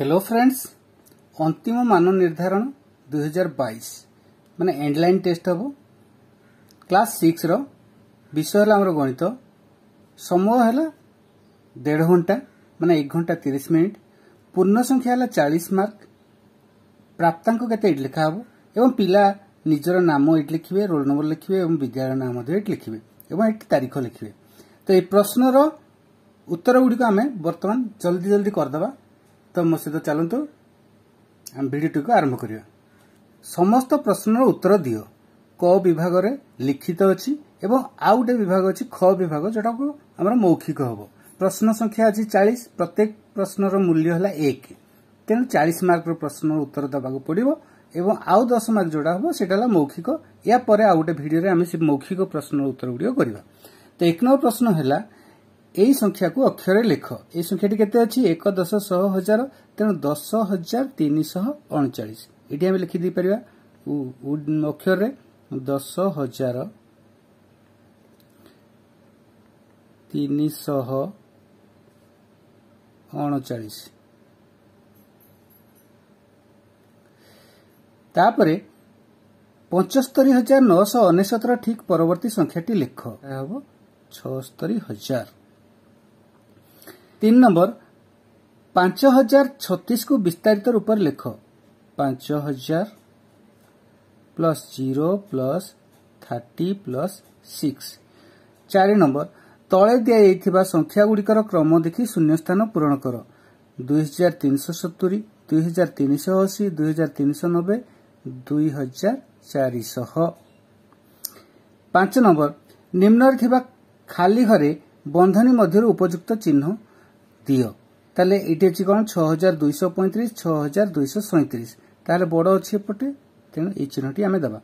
hello friends ଅନ୍ତିମ ମାନ ନିର୍ଦ୍ଧାରଣ ଦୁଇହଜାର ବାଇଶ ମାନେ ଏଣ୍ଡଲାଇନ୍ ଟେଷ୍ଟ ହେବ କ୍ଲାସ୍ ସିକ୍ସର ବିଷୟ ହେଲା ଆମର ଗଣିତ ସମୟ ହେଲା ଦେଢ଼ ଘଣ୍ଟା ମାନେ ଏକ ଘଣ୍ଟା ତିରିଶ ମିନିଟ୍ ପୂର୍ଣ୍ଣ ସଂଖ୍ୟା ହେଲା ଚାଳିଶ ମାର୍କ ପ୍ରାପ୍ତାଙ୍କ କେତେ ଏଇଠି ଲେଖା ହେବ ଏବଂ ପିଲା ନିଜର ନାମ ଏଇଠି ଲେଖିବେ ରୋଲ୍ ନମ୍ବର ଲେଖିବେ ଏବଂ ବିଦ୍ୟାଳୟ ନାମ ମଧ୍ୟ ଏଇଠି ଲେଖିବେ ଏବଂ ଏଠି ତାରିଖ ଲେଖିବେ ତ ଏ ପ୍ରଶ୍ନର ଉତ୍ତରଗୁଡ଼ିକ ଆମେ ବର୍ତ୍ତମାନ ଜଲ୍ଦି ଜଲ୍ଦି କରିଦେବା ମୋ ସହିତ ଚାଲନ୍ତୁ ଆମେ ଭିଡ଼ିଓଟିକୁ ଆରମ୍ଭ କରିବା ସମସ୍ତ ପ୍ରଶ୍ନର ଉତ୍ତର ଦିଅ କ ବିଭାଗରେ ଲିଖିତ ଅଛି ଏବଂ ଆଉ ଗୋଟେ ବିଭାଗ ଅଛି ଖ ବିଭାଗ ଯେଉଁଟାକୁ ଆମର ମୌଖିକ ହେବ ପ୍ରଶ୍ନ ସଂଖ୍ୟା ଅଛି ଚାଳିଶ ପ୍ରତ୍ୟେକ ପ୍ରଶ୍ନର ମୂଲ୍ୟ ହେଲା ଏକ ତେଣୁ ଚାଳିଶ ମାର୍କର ପ୍ରଶ୍ନର ଉତ୍ତର ଦେବାକୁ ପଡ଼ିବ ଏବଂ ଆଉ ଦଶ ମାର୍କ ଯୋଡ଼ା ହେବ ସେଟା ହେଲା ମୌଖିକ ଏହାପରେ ଆଉ ଗୋଟେ ଭିଡ଼ିଓରେ ଆମେ ସେ ମୌଖିକ ପ୍ରଶ୍ନର ଉତ୍ତର ଗୁଡ଼ିକ କରିବା ତ ଏକ ନମ୍ବର ପ୍ରଶ୍ନ ହେଲା ଏହି ସଂଖ୍ୟାକୁ ଅକ୍ଷରେ ଲେଖ ଏହି ସଂଖ୍ୟାଟି କେତେ ଅଛି ଏକ ଦଶ ଶହ ହଜାର ତେଣୁ ଦଶ ହଜାର ତିନିଶହ ଅଣଚାଳିଶ ଏଠି ଆମେ ଲେଖି ଦେଇପାରିବା ଅକ୍ଷରରେ ଦଶ ହଜାର ତିନିଶହ ଅଣଚାଳିଶ ତାପରେ ପଞ୍ଚସ୍ତରୀ ହଜାର ନଅଶହ ଅନେଶ୍ୱତର ଠିକ୍ ପରବର୍ତ୍ତୀ ସଂଖ୍ୟାଟି ଲେଖ ଏହା ହେବ ଛଅସ୍ତରୀ ହଜାର তিন নম্বর পাঁচ হাজার ছত্রিশকে বিস্তারিত রূপে লেখ পাঁচ হাজার plus zero plus thirty plus six চারি নম্বর তলে দিয়া সংখ্যাগুড়ির ক্রম দেখি শূন্যস্থান পূরণ কর দুই হাজার তিনশো সতুরি দুই হাজার তিনশহ অশী দুই হাজার তিনশো নবে দুই হাজার চারিশহ পাঁচ নম্বর নিম্নরে থাকা খালি ঘরে বন্ধনী মধ্যে উপযুক্ত চিহ্ন দিও তাহলে এটি হচ্ছে କ'ଣ ଛଅ ହଜାର ଦୁଇଶହ ପଇଁତିରିଶ ଛଅ ହଜାର ଦୁଇଶହ ସଇଁତିରିଶ ତାହେଲେ ବଡ଼ ଅଛି ଏପଟେ ତେଣୁ ଏଇ ଚିହ୍ନଟି ଆମେ ଦେବା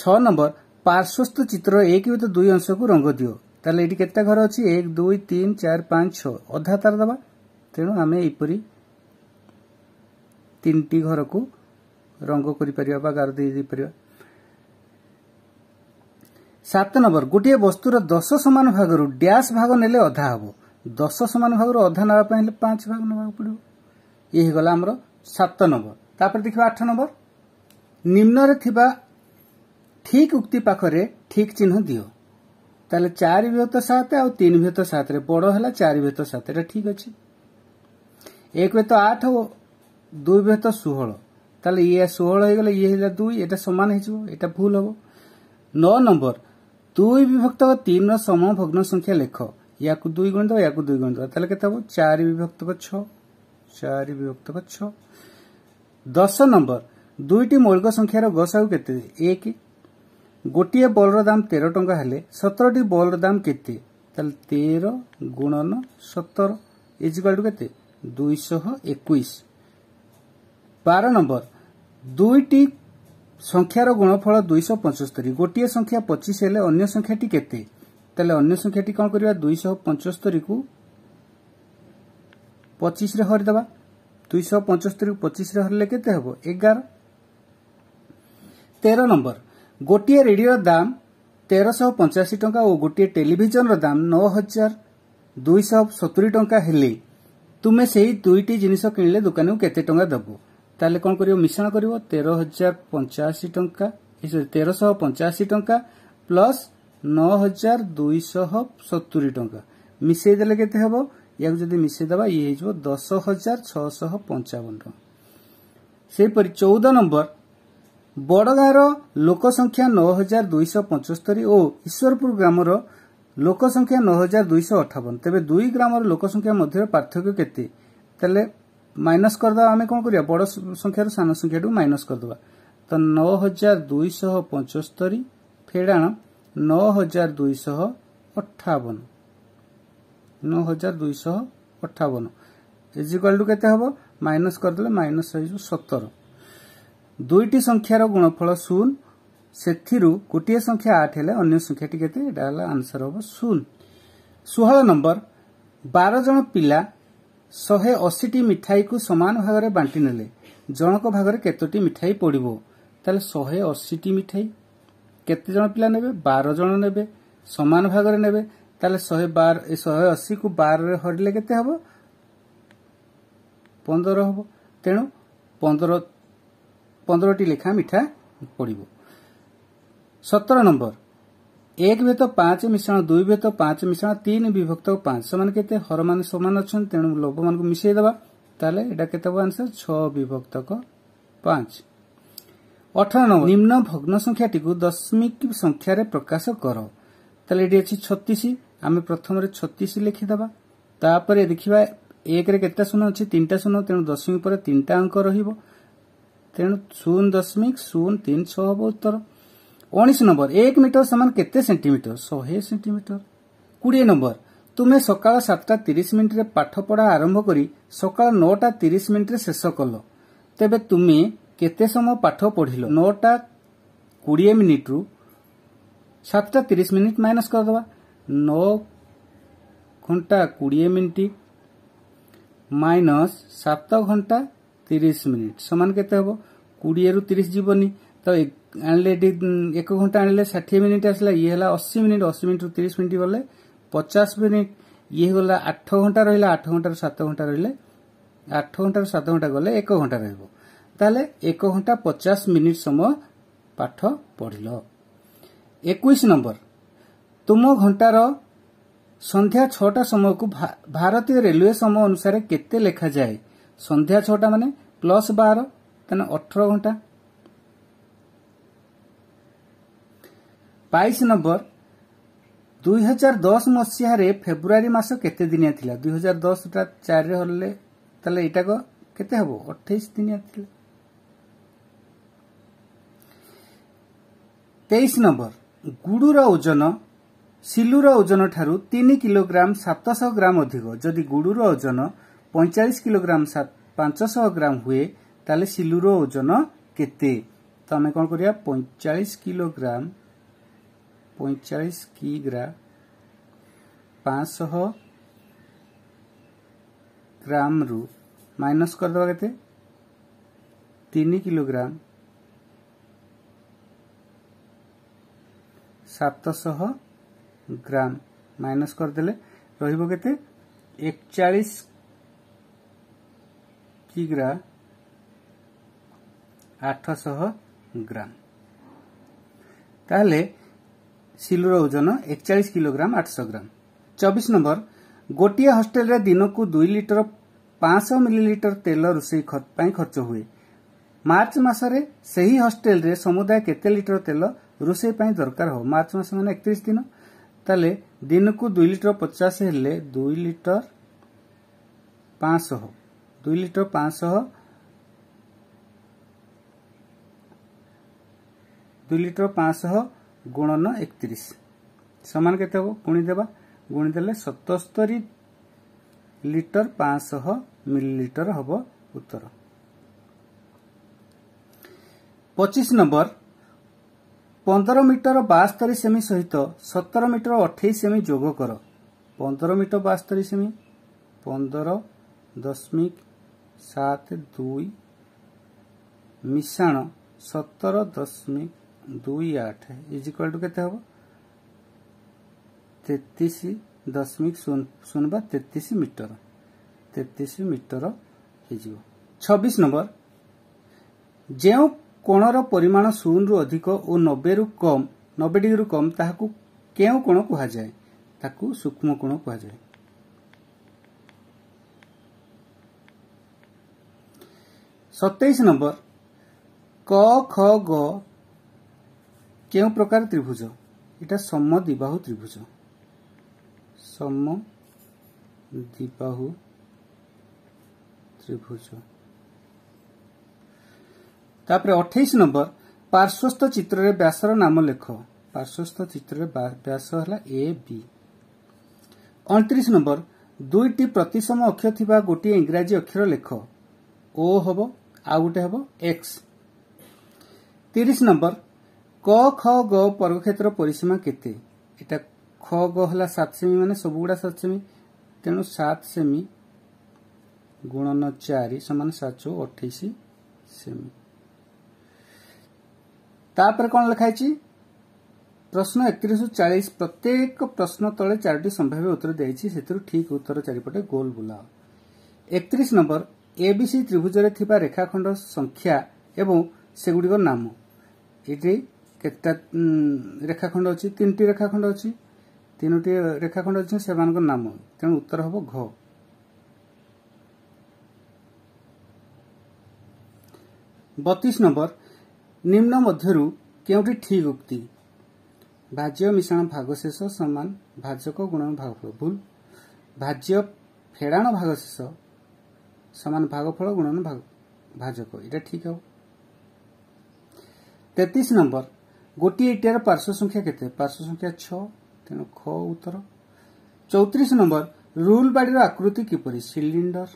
ଛଅ ନମ୍ବର ପାର୍ଶ୍ୱସ୍ଥ ଚିତ୍ରର ଏକ ବ୍ୟତୀତ ଦୁଇ ଅଂଶକୁ ରଙ୍ଗ ଦିଅ ତାହେଲେ ଏଠି କେତେଟା ଘର ଅଛି ଏକ ଦୁଇ ତିନି ଚାରି ପାଞ୍ଚ ଛଅ ଅଧା ତାର ଦେବା ତେଣୁ ଆମେ ଏହିପରି ତିନିଟି ଘରକୁ ରଙ୍ଗ କରିପାରିବା ବା ଗାର ଦେଇ ଦେଇପାରିବା ସାତ ନମ୍ବର ଗୋଟିଏ ବସ୍ତୁର ଦଶ ସମାନ ଭାଗରୁ ଡ୍ୟାସ୍ ଭାଗ ନେଲେ ଅଧା ହେବ ଦଶ ସମାନ ଭାଗରୁ ଅଧା ନେବା ପାଇଁ ହେଲେ ପାଞ୍ଚ ଭାଗ ନେବାକୁ ପଡ଼ିବ ଇଏ ହେଇଗଲା ଆମର ସାତ ନମ୍ବର ତାପରେ ଦେଖିବା ଆଠ ନମ୍ବର ନିମ୍ନରେ ଥିବା ଠିକ୍ ଉକ୍ତି ପାଖରେ ଠିକ୍ ଚିହ୍ନ ଦିଅ ତାହେଲେ ଚାରି ବିହତ ସାତ ଆଉ ତିନି ବିହତ ସାତରେ ବଡ଼ ହେଲା ଚାରି ବିହତ ସାତ ଏଇଟା ଠିକ୍ ଅଛି ଏକ ବିହତ ଆଠ ଓ ଦୁଇ ବିହତ ଷୋହଳ ତାହେଲେ ଇଏ ଷୋହଳ ହେଇଗଲା ଇଏ ହେଲା ଦୁଇ ଏଇଟା ସମାନ ହେଇଯିବ ଏଇଟା ଭୁଲ ହେବ ନଅ ନମ୍ବର ଦୁଇ ବିଭକ୍ତ ତିନିର ସମଭଗ୍ନ ସଂଖ୍ୟା ଲେଖ ୟାକୁ ଦୁଇ ଗୁଣ ଦେବା ୟାକୁ ଦୁଇ ଗୁଣ ଦେବା ତାହେଲେ କେତେ ହେବ ଚାରି ବିଭକ୍ତ ବା ଛଅ ଚାରି ବିଭକ୍ତ ବା ଛଅ ଦଶ ନମ୍ବର ଦୁଇଟି ମୌଳିକ ସଂଖ୍ୟାର ଗସାଉ କେତେ ଏକ ଗୋଟିଏ ବଲ୍ର ଦାମ ତେର ଟଙ୍କା ହେଲେ ସତରଟି ବଲ୍ର ଦାମ କେତେ ତାହେଲେ ତେର ଗୁଣନ ସତର ଇଜିକାଲ ଟୁ କେତେ ଦୁଇଶହ ଏକୋଇଶ ବାର ନମ୍ବର ଦୁଇଟି ସଂଖ୍ୟାର ଗୁଣଫଳ ଦୁଇଶହ ପଞ୍ଚସ୍ତରୀ ଗୋଟିଏ ସଂଖ୍ୟା ପଚିଶ ହେଲେ ଅନ୍ୟ ସଂଖ୍ୟାଟି କେତେ ତାହେଲେ ଅନ୍ୟ ସଂଖ୍ୟାଟି କ'ଣ କରିବା ଦୁଇଶହ ପଞ୍ଚସ୍ତରୀକୁ ପଚିଶରେ ହରିଦେବା ଦୁଇଶହ ପଞ୍ଚସ୍ତରୀକୁ ପଚିଶରେ ହରିଲେ କେତେ ହେବ ଏଗାର ତେର ନମ୍ବର ଗୋଟିଏ ରେଡ଼ିଓର ଦାମ ତେରଶହ ପଞ୍ଚାଅଶୀ ଟଙ୍କା ଓ ଗୋଟିଏ ଟେଲିଭିଜନର ଦାମ ନଅ ହଜାର ଦୁଇଶହ ସତୁରୀ ଟଙ୍କା ହେଲେ ତୁମେ ସେହି ଦୁଇଟି ଜିନିଷ କିଣିଲେ ଦୋକାନକୁ କେତେ ଟଙ୍କା ଦେବ ତାହେଲେ କ'ଣ କରିବ ମିଶ୍ରଣ କରିବ ତେର ହଜାର ପଞ୍ଚାଅଶୀ ଟଙ୍କା ତେରଶହ ପଞ୍ଚାଅଶୀ ଟଙ୍କା ପ୍ଲସ୍ ହଜାର ଦୁଇଶହ ସତୁରି ଟଙ୍କା ମିଶେଇଦେଲେ କେତେ ହେବ ଏହାକୁ ଯଦି ମିଶେଇଦେବା ଇଏ ହେଇଯିବ ଦଶ ହଜାର ଛଅଶହ ପଞ୍ଚାବନ ଟଙ୍କା ସେହିପରି ଚଉଦ ନମ୍ବର ବଡ଼ଗାଁର ଲୋକ ସଂଖ୍ୟା ନଅ ହଜାର ଦୁଇଶହ ପଞ୍ଚସ୍ତରି ଓ ଈଶ୍ୱରପୁର ଗ୍ରାମର ଲୋକ ସଂଖ୍ୟା ନଅ ହଜାର ଦୁଇଶହ ଅଠାବନ ତେବେ ଦୁଇ ଗ୍ରାମର ଲୋକ ସଂଖ୍ୟା ମଧ୍ୟରେ ପାର୍ଥକ୍ୟ କେତେ ତାହେଲେ ମାଇନସ୍ କରିଦେବା ଆମେ କ'ଣ କରିବା ବଡ଼ ସଂଖ୍ୟାରୁ ସାନ ସଂଖ୍ୟାଠୁ ମାଇନସ୍ କରିଦେବା ତ ନଅ ହଜାର ଦୁଇଶହ ପଞ୍ଚସ୍ତରି ଫେଡ଼ାଣ ନଅ ହଜାର ଦୁଇଶହ ଅଠାବନ ନଅ ହଜାର ଦୁଇଶହ ଅଠାବନ ଇଜିକ୍ୱାଲ ଟୁ କେତେ ହେବ ମାଇନସ୍ କରିଦେଲେ ମାଇନସ୍ ହେଇଯିବ ସତର ଦୁଇଟି ସଂଖ୍ୟାର ଗୁଣଫଳ ଶୂନ ସେଥିରୁ ଗୋଟିଏ ସଂଖ୍ୟା ଆଠ ହେଲେ ଅନ୍ୟ ସଂଖ୍ୟାଟି କେତେ ଏଇଟା ହେଲା ଆନ୍ସର ହେବ ଶୂନ ଷୋହଳ ନମ୍ବର ବାର ଜଣ ପିଲା ଶହେ ଅଶୀଟି ମିଠାଇକୁ ସମାନ ଭାଗରେ ବାଣ୍ଟି ନେଲେ ଜଣଙ୍କ ଭାଗରେ କେତୋଟି ମିଠାଇ ପଡ଼ିବ ତାହେଲେ ଶହେ ଅଶୀଟି ମିଠାଇ କେତେ ଜଣ ପିଲା ନେବେ ବାର ଜଣ ନେବେ ସମାନ ଭାଗରେ ନେବେ ତାହେଲେ ଶହେ ବାର ଏ ଶହେ ଅଶୀକୁ ବାରରେ ହରିଲେ କେତେ ହେବ ପନ୍ଦର ହେବ ତେଣୁ ପନ୍ଦର ପନ୍ଦରଟି ଲେଖା ମିଠା ପଡ଼ିବ ସତର ନମ୍ବର ଏକ ଭେତ ପାଞ୍ଚ ମିଶ୍ରଣ ଦୁଇ ଭେତ ପାଞ୍ଚ ମିଶ୍ରଣ ତିନି ବିଭକ୍ତ ପାଞ୍ଚ ସେମାନେ କେତେ ହରମାନେ ସମାନ ଅଛନ୍ତି ତେଣୁ ଲୋକମାନଙ୍କୁ ମିଶେଇଦେବା ତାହେଲେ ଏଇଟା କେତେ ହେବ ଆନ୍ସର ଛଅ ବିଭକ୍ତକ ପାଞ୍ଚ ଅଠର ନମ୍ବର ନିମ୍ନ ଭଗ୍ନ ସଂଖ୍ୟାଟିକୁ ଦଶମିକ ସଂଖ୍ୟାରେ ପ୍ରକାଶ କର ତାହେଲେ ଏଠି ଅଛି ଛତିଶ ଆମେ ପ୍ରଥମରେ ଛତିଶ ଲେଖିଦେବା ତାପରେ ଦେଖିବା ଏକରେ କେତେ ଶୂନ ଅଛି ତିନିଟା ଶୂନ ତେଣୁ ଦଶମିକ ପରେ ତିନିଟା ଅଙ୍କ ରହିବ ତେଣୁ ଶୂନ ଦଶମିକ ଶୂନ ତିନି ଛଅ ହେବ ଉତ୍ତର ଉଣେଇଶ ନମ୍ବର ଏକ ମିଟର ସମାନ କେତେ ସେଣ୍ଟିମିଟର ଶହେ ସେଣ୍ଟିମିଟର କୋଡ଼ିଏ ନମ୍ବର ତୁମେ ସକାଳ ସାତଟା ତିରିଶ ମିନିଟ୍ରେ ପାଠପଢ଼ା ଆରମ୍ଭ କରି ସକାଳ ନଅଟା ତିରିଶ ମିନିଟ୍ରେ ଶେଷ କଲ ତେବେ ତୁମେ କେତେ ସମୟ ପାଠ ପଢ଼ିଲ ନଅଟା କୋଡ଼ିଏ ମିନିଟ୍ରୁ ସାତଟା ତିରିଶ ମିନିଟ୍ ମାଇନସ୍ କରିଦେବା ନଅ ଘଣ୍ଟା କୋଡ଼ିଏ ମିନିଟ୍ ମାଇନସ୍ ସାତ ଘଣ୍ଟା ତିରିଶ ମିନିଟ୍ ସମାନ କେତେ ହେବ କୋଡ଼ିଏରୁ ତିରିଶ ଯିବନି ତ ଆଣିଲେ ଏଠି ଏକ ଘଣ୍ଟା ଆଣିଲେ ଷାଠିଏ ମିନିଟ୍ ଆସିଲା ଇଏ ହେଲା ଅଶୀ ମିନିଟ୍ ଅଶୀ ମିନିଟ୍ରୁ ତିରିଶ ମିନିଟ୍ ଗଲେ ପଚାଶ ମିନିଟ୍ ଇଏ ଗଲା ଆଠ ଘଣ୍ଟା ରହିଲା ଆଠ ଘଣ୍ଟାରୁ ସାତ ଘଣ୍ଟା ରହିଲେ ଆଠ ଘଣ୍ଟାରୁ ସାତ ଘଣ୍ଟା ଗଲେ ଏକ ଘଣ୍ଟା ରହିବ ତାହେଲେ ଏକ ଘଣ୍ଟା ପଚାଶ ମିନିଟ୍ ସମୟ ପାଠ ପଢ଼ିଲ ଏକୋଇଶ ନମ୍ବର ତୁମ ଘଣ୍ଟାର ସନ୍ଧ୍ୟା ଛଅଟା ସମୟକୁ ଭାରତୀୟ ରେଲୱେ ସମୟ ଅନୁସାରେ କେତେ ଲେଖାଯାଏ ସନ୍ଧ୍ୟା ଛଅଟା ମାନେ ପ୍ଲସ୍ ବାର ତାହେଲେ ଅଠର ଘଣ୍ଟା ବାଇଶ ନମ୍ବର ଦୁଇହଜାର ଦଶ ମସିହାରେ ଫେବୃଆରୀ ମାସ କେତେ ଦିନିଆ ଥିଲା ଦୁଇହଜାର ଦଶଟା ଚାରିରେ ହେଲେ ତାହେଲେ ଏଇଟା କେତେ ହେବ ଅଠେଇଶ ଦିନିଆ ଥିଲା তেইশ নম্বর গুড়ুর ওজন ସିଲୁର ଓଜନ ଠାରୁ ତିନି କିଲୋଗ୍ରାମ ସାତଶହ ଗ୍ରାମ ଅଧିକ ଯଦି ଗୁଡ଼ୁର ଓଜନ ପଇଁଚାଳିଶ କିଲୋଗ୍ରାମ ପାଞ୍ଚଶହ ଗ୍ରାମ ହୁଏ ତାହେଲେ ସିଲୁର ଓଜନ କେତେ ତ ଆମେ କ'ଣ କରିବା ପଇଁଚାଳିଶ କିଲୋଗ୍ରାମ ପଇଁଚାଳିଶ କିଗ୍ରା ପାଞ୍ଚଶହ ଗ୍ରାମରୁ ମାଇନସ୍ କରିଦେବା କେତେ ତିନି କିଲୋଗ୍ରାମ ସାତଶହ ଗ୍ରାମ ମାଇନସ୍ କରିଦେଲେ ରହିବ କେତେ ଏକଚାଳିଶ କିଗ୍ରା ଆଠଶହ ଗ୍ରାମ ତାହେଲେ ସିଲୁର ଓଜନ ଏକଚାଳିଶ କିଲୋଗ୍ରାମ ଆଠଶହ ଗ୍ରାମ ଚବିଶ ନମ୍ବର ଗୋଟିଏ ହଷ୍ଟେଲରେ ଦିନକୁ ଦୁଇ ଲିଟର ପାଞ୍ଚଶହ ମିଲିଲିଟର ତେଲ ରୋଷେଇ ପାଇଁ ଖର୍ଚ୍ଚ ହୁଏ ମାର୍ଚ୍ଚ ମାସରେ ସେହି ହଷ୍ଟେଲରେ ସମୁଦାୟ କେତେ ଲିଟର ତେଲ ରୋଷେଇ ପାଇଁ ଦରକାର ହେବ ମାର୍ଚ୍ଚ ମାସ ମାନେ ଏକତିରିଶ ଦିନ ତାହେଲେ ଦିନକୁ ଦୁଇ ଲିଟର ପଚାଶ ହେଲେ ଦୁଇ ଲିଟର ପାଞ୍ଚଶହ ଦୁଇ ଲିଟର ପାଞ୍ଚଶହ ଦୁଇ ଲିଟର ପାଞ୍ଚଶହ ଗୁଣନ ଏକତିରିଶ ସମାନ କେତେ ହେବ ଗୁଣିଦେବା ଗୁଣିଦେଲେ ସତସ୍ତରୀ ଲିଟର ପାଞ୍ଚଶହ ମିଲିଲିଟର ହେବ ଉତ୍ତର ପଚିଶ ନମ୍ବର ପନ୍ଦର ମିଟର ବାସ୍ତରି ସେମି ସହିତ ସତର ମିଟର ଅଠେଇଶ ସେମି ଯୋଗ କର ପନ୍ଦର ମିଟର ବାସ୍ତରି ସେମି ପନ୍ଦର ଦଶମିକ ସାତ ଦୁଇ ମିଶାଣ ସତର ଦଶମିକ ଦୁଇ ଆଠ ଇଜିକ୍ୱାଲ ଟୁ କେତେ ହେବ ତେତିଶ ଦଶମିକ ଶୂନ ବା ତେତିଶ ମିଟର ତେତିଶ ମିଟର ହେଇଯିବ ଛବିଶ ନମ୍ବର ଯେଉଁ କୋଣର ପରିମାଣ ଶୂନରୁ ଅଧିକ ଓ ନବେରୁ କମ୍ ନବେ ଡିଗ୍ରୀରୁ କମ୍ ତାହାକୁ କେଉଁ କୋଣ କୁହାଯାଏ ତାକୁ ସୂକ୍ଷ୍ମ କୋଣ କୁହାଯାଏ ସତେଇଶ ନମ୍ବର କ ଖ ଗ କେଉଁ ପ୍ରକାର ତ୍ରିଭୁଜ ଏଟା ସମ ଦିବାହୁ ତ୍ରିଭୁଜ ସମ ଦିବାହୁ ତ୍ରିଭୁଜ ତାପରେ ଅଠେଇଶ ନମ୍ବର ପାର୍ଶ୍ୱସ୍ଥ ଚିତ୍ରରେ ବ୍ୟାସର ନାମ ଲେଖ ପାର୍ଶ୍ୱସ୍ଥ ଚିତ୍ରରେ ବ୍ୟାସ ହେଲା ଏ ବି ଅଣତିରିଶ ନମ୍ବର ଦୁଇଟି ପ୍ରତିସମ ଅକ୍ଷର ଥିବା ଗୋଟିଏ ଇଂରାଜୀ ଅକ୍ଷର ଲେଖ ଓ ହେବ ଆଉ ଗୋଟିଏ ହେବ ଏକ୍ସ ତିରିଶ ନମ୍ବର କ ଖ ଗ ପର୍ବକ୍ଷେତ୍ର ପରିସୀମା କେତେ ଏଟା ଖ ଗ ହେଲା ସାତ ସେମି ମାନେ ସବୁଗୁଡ଼ା ସାତ ସେମି ତେଣୁ ସାତ ସେମି ଗୁଣନ ଚାରି ସମାନ ସାତ ଛଅ ଅଠେଇଶ ସେମି ତାପରେ କ'ଣ ଲେଖାହେଇଛି ପ୍ରଶ୍ନ ଏକତିରିଶରୁ ଚାଳିଶ ପ୍ରତ୍ୟେକ ପ୍ରଶ୍ନ ତଳେ ଚାରୋଟି ସମ୍ଭାବ୍ୟ ଉତ୍ତର ଦିଆଯାଇଛି ସେଥିରୁ ଠିକ୍ ଉତ୍ତର ଚାରିପଟେ ଗୋଲ ବୁଲାଅ ଏକତିରିଶ ନମ୍ବର ଏବିସି ତ୍ରିଭୁଜରେ ଥିବା ରେଖାଖଣ୍ଡ ସଂଖ୍ୟା ଏବଂ ସେଗୁଡ଼ିକ ନାମ ଏଠି କେତେଟା ରେଖାଖଣ୍ଡ ଅଛି ତିନୋଟି ରେଖାଖଣ୍ଡ ଅଛି ତିନୋଟି ରେଖାଖଣ୍ଡ ଅଛି ସେମାନଙ୍କ ନାମ ତେଣୁ ଉତ୍ତର ହେବ ଘ ବତିଶ ନମ୍ବର ନିମ୍ନ ମଧ୍ୟରୁ କେଉଁଠି ଠିକ୍ ଉକ୍ତି ଭାଜ୍ୟ ମିଶାଣ ଭାଗଶେଷ ସମାନ ଭାଜକ ଗୁଣ ଭାଗଫଳ ଭୁଲ ଭାଜ୍ୟ ଫେଡ଼ାଣ ଭାଗଶେଷ ସମାନ ଭାଗଫଳ ଗୁଣନ ଭାଜକ ଏଇଟା ଠିକ୍ ହେବ ତେତିଶ ନମ୍ବର ଗୋଟିଏ ଇଟିଆର ପାର୍ଶ୍ୱ ସଂଖ୍ୟା କେତେ ପାର୍ଶ୍ୱ ସଂଖ୍ୟା ଛଅ ତେଣୁ ଖ ଉତ୍ତର ଚଉତିରିଶ ନମ୍ବର ରୁଲ୍ ବାଡ଼ିର ଆକୃତି କିପରି ସିଲିଣ୍ଡର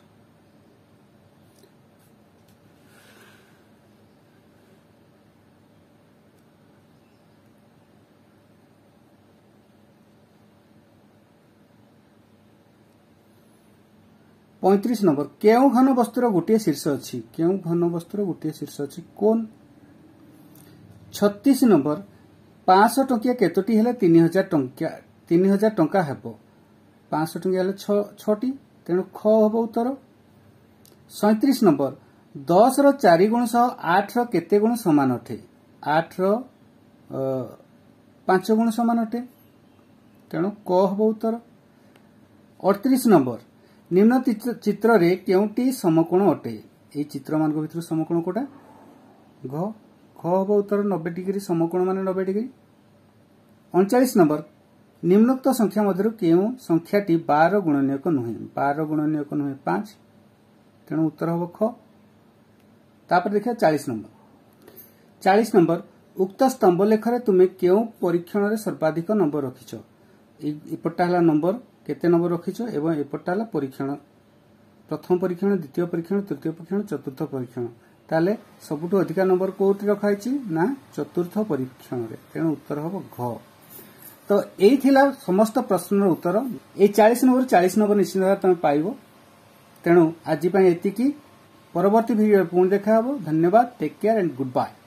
ପଇଁତିରିଶ ନମ୍ବର କେଉଁ ଘନ ବସ୍ତୁର ଗୋଟିଏ ଶୀର୍ଷ ଅଛି କେଉଁ ଘନ ବସ୍ତୁର ଗୋଟିଏ ଶୀର୍ଷ ଅଛି କୋନ୍ ଛତିଶ ନମ୍ବର ପାଞ୍ଚଶହ ଟଙ୍କିଆ କେତୋଟି ହେଲେ ତିନି ହଜାର ଟଙ୍କା ତିନି ହଜାର ଟଙ୍କା ହେବ ପାଞ୍ଚଶହ ଟଙ୍କିଆ ହେଲେ ଛଅଟି ତେଣୁ ଖ ହେବ ଉତ୍ତର ସଇଁତିରିଶ ନମ୍ବର ଦଶର ଚାରି ଗୁଣ ସହ ଆଠର କେତେ ଗୁଣ ସମାନ ଅଟେ ଆଠର ପାଞ୍ଚ ଗୁଣ ସମାନ ଅଟେ ତେଣୁ କ ହେବ ଉତ୍ତର ଅଠତିରିଶ ନମ୍ବର ନିମ୍ନ ଚିତ୍ରରେ କେଉଁଟି ସମକୋଣ ଅଟେ ଏହି ଚିତ୍ରମାନଙ୍କ ଭିତରୁ ସମକୋଣ କେଉଁଟା ଘ ଘ ହେବ ଉତ୍ତର ନବେ ଡିଗ୍ରୀ ସମକୋଣ ମାନେ ନବେ ଡିଗ୍ରୀ ଅଣଚାଳିଶ ନମ୍ବର ନିମ୍ନୋକ୍ତ ସଂଖ୍ୟା ମଧ୍ୟରୁ କେଉଁ ସଂଖ୍ୟାଟି ବାର ଗୁଣନୀୟକ ନୁହେଁ ବାର ଗୁଣନୀୟକ ନୁହେଁ ପାଞ୍ଚ ତେଣୁ ଉତ୍ତର ହେବ ଖ ତାପରେ ଦେଖିବା ଚାଳିଶ ନମ୍ବର ଚାଳିଶ ନମ୍ବର ଉକ୍ତ ସ୍ତମ୍ଭ ଲେଖରେ ତୁମେ କେଉଁ ପରୀକ୍ଷଣରେ ସର୍ବାଧିକ ନମ୍ବର ରଖିଛ ଏପଟଟା ହେଲା ନମ୍ବର କେତେ ନମ୍ବର ରଖିଛ ଏବଂ ଏପଟଟା ହେଲା ପରୀକ୍ଷଣ ପ୍ରଥମ ପରୀକ୍ଷଣ ଦ୍ୱିତୀୟ ପରୀକ୍ଷଣ ତୃତୀୟ ପରୀକ୍ଷଣ ଚତୁର୍ଥ ପରୀକ୍ଷଣ ତାହେଲେ ସବୁଠୁ ଅଧିକା ନମ୍ବର କୋଉଠି ରଖାଯାଇଛି ନା ଚତୁର୍ଥ ପରୀକ୍ଷଣରେ ତେଣୁ ଉତ୍ତର ହେବ ଘ ତ ଏଇ ଥିଲା ସମସ୍ତ ପ୍ରଶ୍ନର ଉତ୍ତର ଏଇ ଚାଳିଶ ନମ୍ବରରୁ ଚାଳିଶ ନମ୍ବର ନିଶ୍ଚିତ ଭାବେ ତମେ ପାଇବ ତେଣୁ ଆଜି ପାଇଁ ଏତିକି ପରବର୍ତ୍ତୀ ଭିଡ଼ିଓରେ ପୁଣି ଦେଖାହେବ ଧନ୍ୟବାଦ take care and good bye